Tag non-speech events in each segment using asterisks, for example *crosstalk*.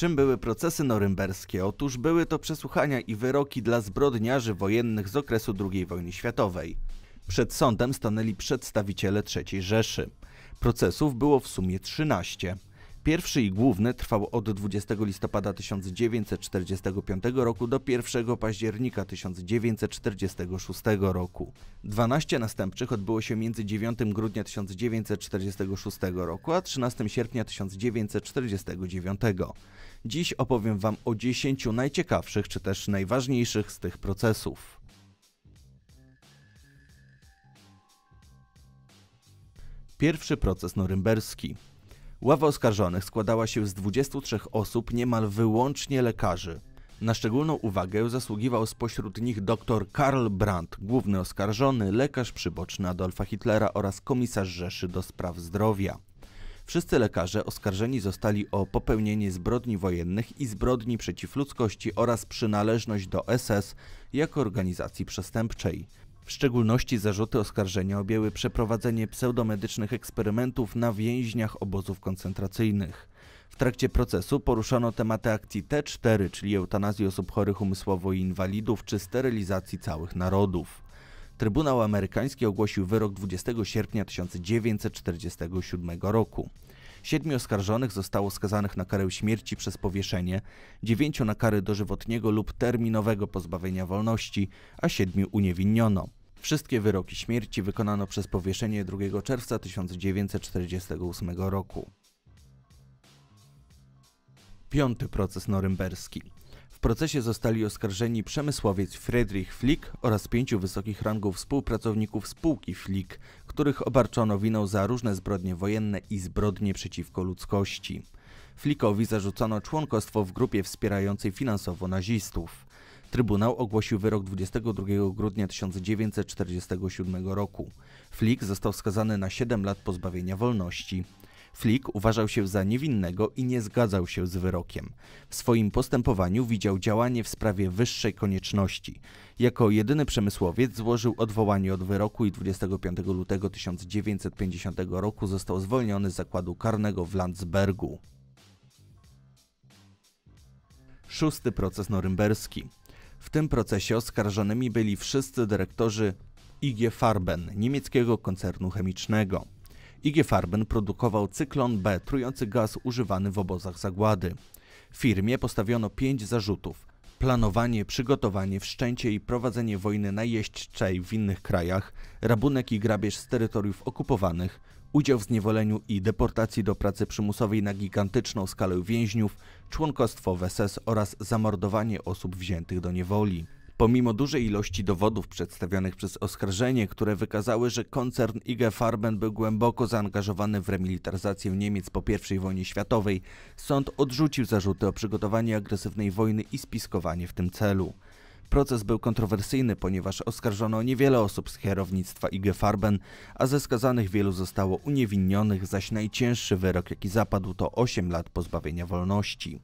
Czym były procesy norymberskie? Otóż były to przesłuchania i wyroki dla zbrodniarzy wojennych z okresu II wojny światowej. Przed sądem stanęli przedstawiciele III Rzeszy. Procesów było w sumie 13. Pierwszy i główny trwał od 20 listopada 1945 roku do 1 października 1946 roku. 12 następczych odbyło się między 9 grudnia 1946 roku a 13 sierpnia 1949. Dziś opowiem Wam o 10 najciekawszych czy też najważniejszych z tych procesów. Pierwszy proces norymberski. Ława oskarżonych składała się z 23 osób, niemal wyłącznie lekarzy. Na szczególną uwagę zasługiwał spośród nich dr Karl Brandt, główny oskarżony, lekarz przyboczny Adolfa Hitlera oraz komisarz Rzeszy do spraw zdrowia. Wszyscy lekarze oskarżeni zostali o popełnienie zbrodni wojennych i zbrodni przeciw ludzkości oraz przynależność do SS jako organizacji przestępczej. W szczególności zarzuty oskarżenia objęły przeprowadzenie pseudomedycznych eksperymentów na więźniach obozów koncentracyjnych. W trakcie procesu poruszano tematy akcji T4, czyli eutanazji osób chorych umysłowo i inwalidów, czy sterylizacji całych narodów. Trybunał amerykański ogłosił wyrok 20 sierpnia 1947 roku. Siedmiu oskarżonych zostało skazanych na karę śmierci przez powieszenie, dziewięciu na karę dożywotniego lub terminowego pozbawienia wolności, a siedmiu uniewinniono. Wszystkie wyroki śmierci wykonano przez powieszenie 2 czerwca 1948 roku. Piąty proces norymberski. W procesie zostali oskarżeni przemysłowiec Friedrich Flick oraz pięciu wysokich rangów współpracowników spółki Flick, których obarczono winą za różne zbrodnie wojenne i zbrodnie przeciwko ludzkości. Flikowi zarzucono członkostwo w grupie wspierającej finansowo nazistów. Trybunał ogłosił wyrok 22 grudnia 1947 roku. Flik został skazany na 7 lat pozbawienia wolności. Flick uważał się za niewinnego i nie zgadzał się z wyrokiem. W swoim postępowaniu widział działanie w sprawie wyższej konieczności. Jako jedyny przemysłowiec złożył odwołanie od wyroku i 25 lutego 1950 roku został zwolniony z zakładu karnego w Landsbergu. Szósty proces norymberski. W tym procesie oskarżonymi byli wszyscy dyrektorzy IG Farben, niemieckiego koncernu chemicznego. IG Farben produkował cyklon B, trujący gaz używany w obozach zagłady. Firmie postawiono pięć zarzutów. Planowanie, przygotowanie, wszczęcie i prowadzenie wojny na w innych krajach, rabunek i grabież z terytoriów okupowanych, udział w zniewoleniu i deportacji do pracy przymusowej na gigantyczną skalę więźniów, członkostwo w SS oraz zamordowanie osób wziętych do niewoli. Pomimo dużej ilości dowodów przedstawionych przez oskarżenie, które wykazały, że koncern IG Farben był głęboko zaangażowany w remilitaryzację Niemiec po I wojnie światowej, sąd odrzucił zarzuty o przygotowanie agresywnej wojny i spiskowanie w tym celu. Proces był kontrowersyjny, ponieważ oskarżono niewiele osób z kierownictwa IG Farben, a ze skazanych wielu zostało uniewinnionych, zaś najcięższy wyrok jaki zapadł to 8 lat pozbawienia wolności.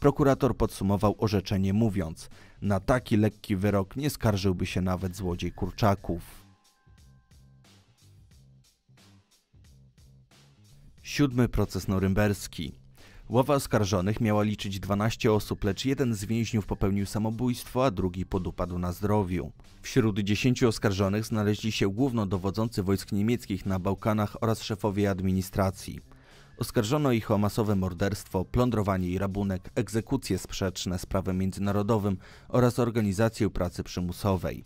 Prokurator podsumował orzeczenie mówiąc – na taki lekki wyrok nie skarżyłby się nawet złodziej kurczaków. Siódmy proces norymberski. Ława oskarżonych miała liczyć 12 osób, lecz jeden z więźniów popełnił samobójstwo, a drugi podupadł na zdrowiu. Wśród 10 oskarżonych znaleźli się głównodowodzący wojsk niemieckich na Bałkanach oraz szefowie administracji. Oskarżono ich o masowe morderstwo, plądrowanie i rabunek, egzekucje sprzeczne z prawem międzynarodowym oraz organizację pracy przymusowej.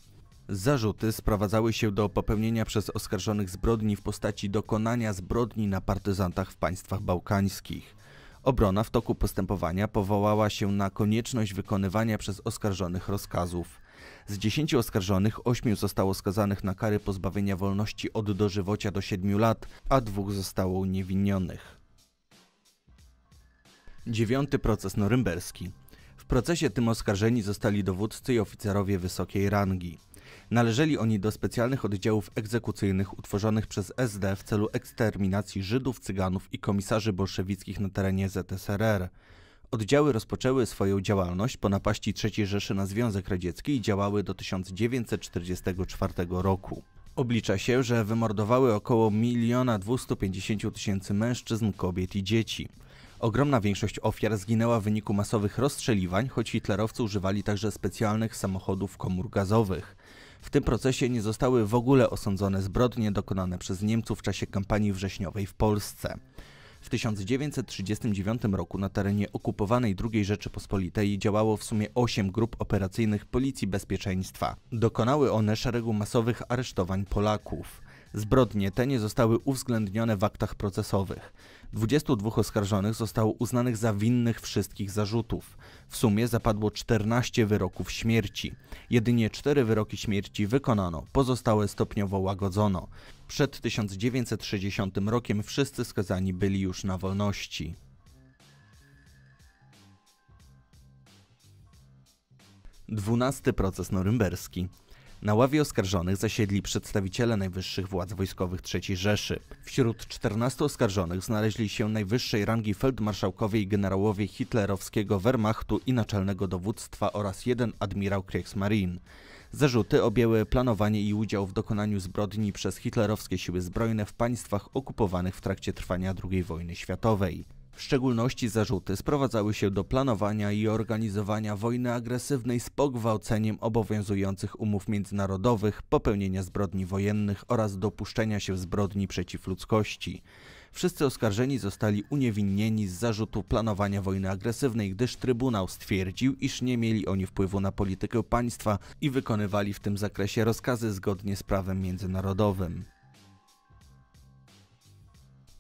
Zarzuty sprowadzały się do popełnienia przez oskarżonych zbrodni w postaci dokonania zbrodni na partyzantach w państwach bałkańskich. Obrona w toku postępowania powołała się na konieczność wykonywania przez oskarżonych rozkazów. Z dziesięciu oskarżonych, ośmiu zostało skazanych na kary pozbawienia wolności od dożywocia do siedmiu lat, a dwóch zostało uniewinnionych. Dziewiąty proces norymberski. W procesie tym oskarżeni zostali dowódcy i oficerowie wysokiej rangi. Należeli oni do specjalnych oddziałów egzekucyjnych utworzonych przez SD w celu eksterminacji Żydów, Cyganów i komisarzy bolszewickich na terenie ZSRR. Oddziały rozpoczęły swoją działalność po napaści III Rzeszy na Związek Radziecki i działały do 1944 roku. Oblicza się, że wymordowały około 1 250 tysięcy mężczyzn, kobiet i dzieci. Ogromna większość ofiar zginęła w wyniku masowych rozstrzeliwań, choć hitlerowcy używali także specjalnych samochodów komór gazowych. W tym procesie nie zostały w ogóle osądzone zbrodnie dokonane przez Niemców w czasie kampanii wrześniowej w Polsce. W 1939 roku na terenie okupowanej II Rzeczypospolitej działało w sumie 8 grup operacyjnych Policji Bezpieczeństwa. Dokonały one szeregu masowych aresztowań Polaków. Zbrodnie te nie zostały uwzględnione w aktach procesowych. 22 oskarżonych zostało uznanych za winnych wszystkich zarzutów. W sumie zapadło 14 wyroków śmierci. Jedynie 4 wyroki śmierci wykonano, pozostałe stopniowo łagodzono. Przed 1960 rokiem wszyscy skazani byli już na wolności. Dwunasty proces norymberski. Na ławie oskarżonych zasiedli przedstawiciele najwyższych władz wojskowych III Rzeszy. Wśród 14 oskarżonych znaleźli się najwyższej rangi feldmarszałkowie i generałowie hitlerowskiego Wehrmachtu i naczelnego dowództwa oraz jeden admirał Kriegsmarine. Zarzuty objęły planowanie i udział w dokonaniu zbrodni przez hitlerowskie siły zbrojne w państwach okupowanych w trakcie trwania II wojny światowej. W szczególności zarzuty sprowadzały się do planowania i organizowania wojny agresywnej z pogwałceniem obowiązujących umów międzynarodowych, popełnienia zbrodni wojennych oraz dopuszczenia się zbrodni przeciw ludzkości. Wszyscy oskarżeni zostali uniewinnieni z zarzutu planowania wojny agresywnej, gdyż Trybunał stwierdził, iż nie mieli oni wpływu na politykę państwa i wykonywali w tym zakresie rozkazy zgodnie z prawem międzynarodowym.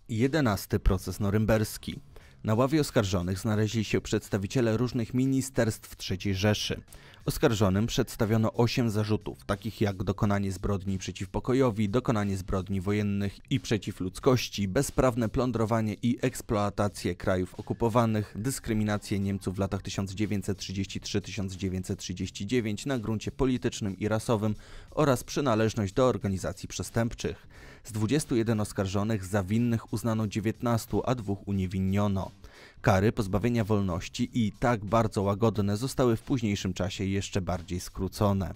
11 proces norymberski. Na ławie oskarżonych znaleźli się przedstawiciele różnych ministerstw III Rzeszy. Oskarżonym przedstawiono osiem zarzutów, takich jak dokonanie zbrodni przeciw pokojowi, dokonanie zbrodni wojennych i przeciw ludzkości, bezprawne plądrowanie i eksploatację krajów okupowanych, dyskryminację Niemców w latach 1933-1939 na gruncie politycznym i rasowym oraz przynależność do organizacji przestępczych. Z 21 oskarżonych za winnych uznano 19, a dwóch uniewinniono. Kary pozbawienia wolności i tak bardzo łagodne zostały w późniejszym czasie jeszcze bardziej skrócone.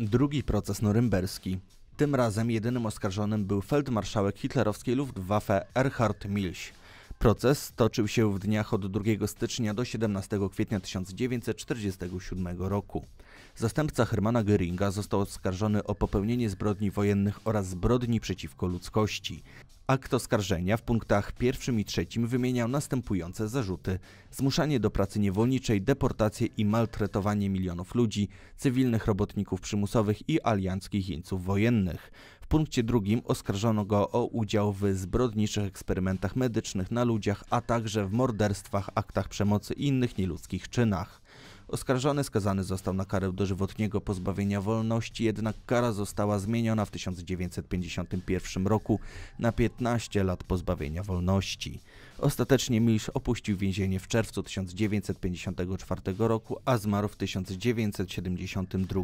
Drugi proces norymberski. Tym razem jedynym oskarżonym był feldmarszałek hitlerowskiej Luftwaffe Erhard Milch. Proces toczył się w dniach od 2 stycznia do 17 kwietnia 1947 roku. Zastępca Hermana Göringa został oskarżony o popełnienie zbrodni wojennych oraz zbrodni przeciwko ludzkości. Akt oskarżenia w punktach pierwszym i trzecim wymieniał następujące zarzuty. Zmuszanie do pracy niewolniczej, deportację i maltretowanie milionów ludzi, cywilnych robotników przymusowych i alianckich jeńców wojennych. W punkcie drugim oskarżono go o udział w zbrodniczych eksperymentach medycznych na ludziach, a także w morderstwach, aktach przemocy i innych nieludzkich czynach. Oskarżony skazany został na karę dożywotniego pozbawienia wolności, jednak kara została zmieniona w 1951 roku na 15 lat pozbawienia wolności. Ostatecznie Milsz opuścił więzienie w czerwcu 1954 roku, a zmarł w 1972.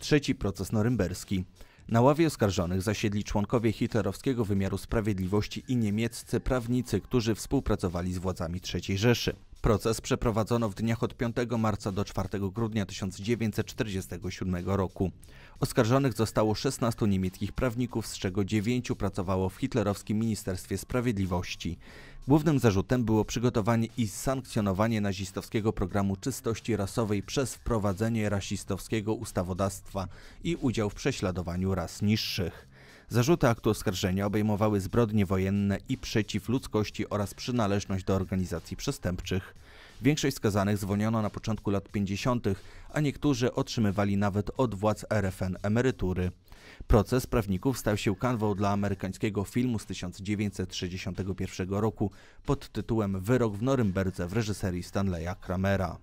Trzeci proces norymberski. Na ławie oskarżonych zasiedli członkowie hitlerowskiego wymiaru sprawiedliwości i niemieccy prawnicy, którzy współpracowali z władzami III Rzeszy. Proces przeprowadzono w dniach od 5 marca do 4 grudnia 1947 roku. Oskarżonych zostało 16 niemieckich prawników, z czego 9 pracowało w hitlerowskim Ministerstwie Sprawiedliwości. Głównym zarzutem było przygotowanie i sankcjonowanie nazistowskiego programu czystości rasowej przez wprowadzenie rasistowskiego ustawodawstwa i udział w prześladowaniu ras niższych. Zarzuty aktu oskarżenia obejmowały zbrodnie wojenne i przeciw ludzkości oraz przynależność do organizacji przestępczych. Większość skazanych zwolniono na początku lat 50., a niektórzy otrzymywali nawet od władz RFN emerytury. Proces prawników stał się kanwą dla amerykańskiego filmu z 1961 roku pod tytułem Wyrok w Norymberdze w reżyserii Stanleya Kramera.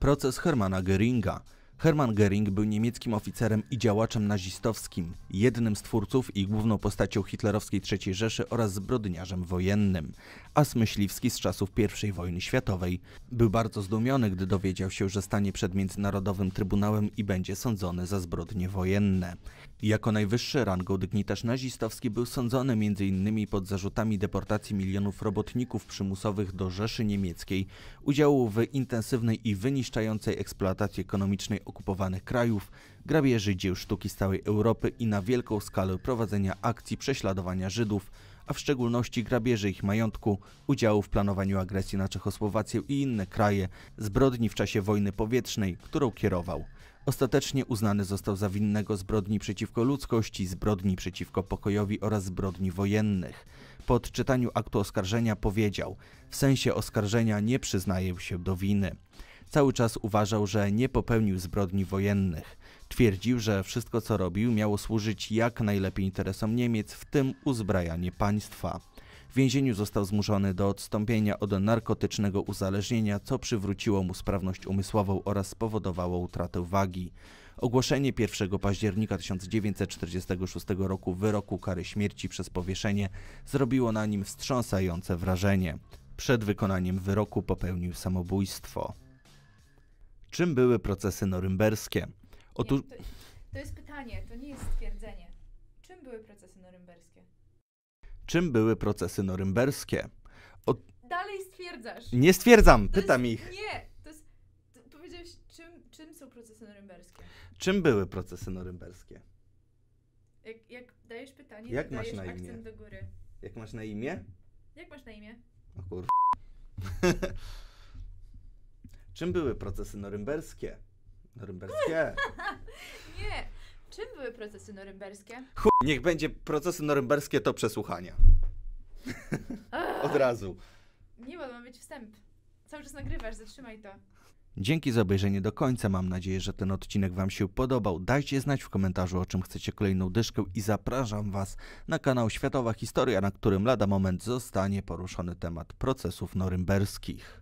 Proces Hermana Göringa Hermann Göring był niemieckim oficerem i działaczem nazistowskim, jednym z twórców i główną postacią hitlerowskiej III Rzeszy oraz zbrodniarzem wojennym as myśliwski z czasów I wojny światowej. Był bardzo zdumiony, gdy dowiedział się, że stanie przed Międzynarodowym Trybunałem i będzie sądzony za zbrodnie wojenne. Jako najwyższy rangą dygnitarz nazistowski był sądzony m.in. pod zarzutami deportacji milionów robotników przymusowych do Rzeszy Niemieckiej, udziału w intensywnej i wyniszczającej eksploatacji ekonomicznej okupowanych krajów, grabieży dzieł sztuki z całej Europy i na wielką skalę prowadzenia akcji prześladowania Żydów, a w szczególności grabieży ich majątku, udziału w planowaniu agresji na Czechosłowację i inne kraje, zbrodni w czasie wojny powietrznej, którą kierował. Ostatecznie uznany został za winnego zbrodni przeciwko ludzkości, zbrodni przeciwko pokojowi oraz zbrodni wojennych. Po odczytaniu aktu oskarżenia powiedział: W sensie oskarżenia nie przyznaję się do winy cały czas uważał, że nie popełnił zbrodni wojennych. Twierdził, że wszystko co robił miało służyć jak najlepiej interesom Niemiec, w tym uzbrajanie państwa. W więzieniu został zmuszony do odstąpienia od narkotycznego uzależnienia, co przywróciło mu sprawność umysłową oraz spowodowało utratę wagi. Ogłoszenie 1 października 1946 roku wyroku kary śmierci przez powieszenie zrobiło na nim wstrząsające wrażenie. Przed wykonaniem wyroku popełnił samobójstwo. Czym były procesy norymberskie? Otóż... Nie, to, to jest pytanie, to nie jest stwierdzenie. Czym były procesy norymberskie? Czym były procesy norymberskie? O... Dalej stwierdzasz. Nie stwierdzam, to pytam jest, ich. Nie, to jest. To powiedziałeś, czym, czym są procesy norymberskie? Czym były procesy norymberskie? Jak, jak dajesz pytanie, jak to masz dajesz na imię? akcent do góry. Jak masz na imię? Jak masz na imię? O kur... *laughs* Czym były procesy norymberskie? Norymberskie. *laughs* Nie. Czym były procesy norymberskie? Chuj, niech będzie procesy norymberskie to przesłuchania. Od razu. Nie, bo ma być wstęp. Cały czas nagrywasz, zatrzymaj to. Dzięki za obejrzenie do końca. Mam nadzieję, że ten odcinek Wam się podobał. Dajcie znać w komentarzu, o czym chcecie kolejną dyszkę i zapraszam Was na kanał Światowa Historia, na którym lada moment zostanie poruszony temat procesów norymberskich.